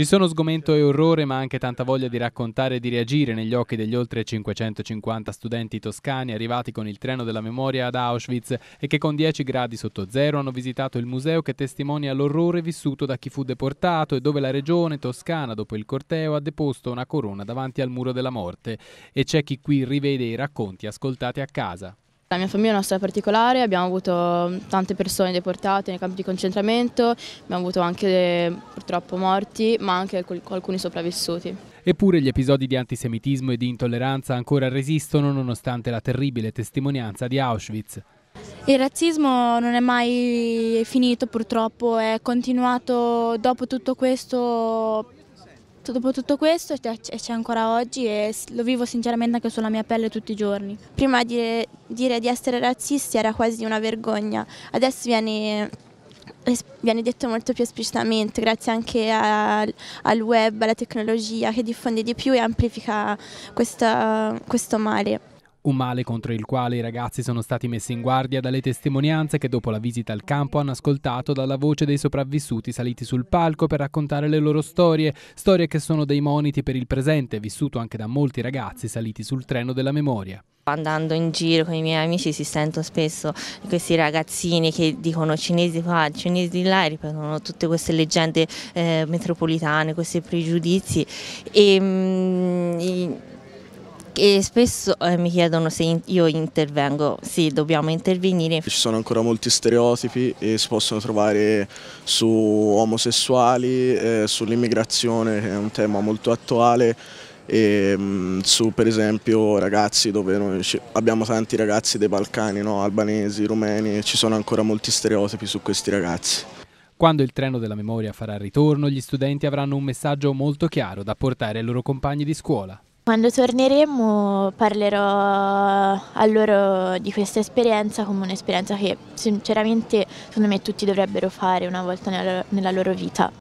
Ci sono sgomento e orrore, ma anche tanta voglia di raccontare e di reagire negli occhi degli oltre 550 studenti toscani arrivati con il treno della memoria ad Auschwitz e che con 10 gradi sotto zero hanno visitato il museo che testimonia l'orrore vissuto da chi fu deportato e dove la regione toscana, dopo il corteo, ha deposto una corona davanti al muro della morte. E c'è chi qui rivede i racconti ascoltati a casa. La mia famiglia è una storia particolare, abbiamo avuto mm, tante persone deportate nei campi di concentramento, abbiamo avuto anche purtroppo morti, ma anche alcuni sopravvissuti. Eppure gli episodi di antisemitismo e di intolleranza ancora resistono nonostante la terribile testimonianza di Auschwitz. Il razzismo non è mai finito purtroppo, è continuato dopo tutto questo Dopo tutto questo c'è ancora oggi e lo vivo sinceramente anche sulla mia pelle tutti i giorni. Prima dire, dire di essere razzisti era quasi una vergogna, adesso viene, viene detto molto più esplicitamente grazie anche a, al web, alla tecnologia che diffonde di più e amplifica questa, questo male. Un male contro il quale i ragazzi sono stati messi in guardia dalle testimonianze che dopo la visita al campo hanno ascoltato dalla voce dei sopravvissuti saliti sul palco per raccontare le loro storie, storie che sono dei moniti per il presente, vissuto anche da molti ragazzi saliti sul treno della memoria. Andando in giro con i miei amici si sentono spesso questi ragazzini che dicono cinesi qua, cinesi là e ripetono tutte queste leggende eh, metropolitane, questi pregiudizi e, mh, mm, e spesso eh, mi chiedono se in io intervengo, sì dobbiamo intervenire. Ci sono ancora molti stereotipi e si possono trovare su omosessuali, eh, sull'immigrazione che è un tema molto attuale e, mh, mm, su per esempio ragazzi dove noi abbiamo tanti ragazzi dei Balcani, no? albanesi, rumeni, ci sono ancora molti stereotipi su questi ragazzi. Quando il treno della memoria farà ritorno, gli studenti avranno un messaggio molto chiaro da portare ai loro compagni di scuola. Quando torneremo parlerò a loro di questa esperienza come un'esperienza che sinceramente secondo me tutti dovrebbero fare una volta nella loro vita.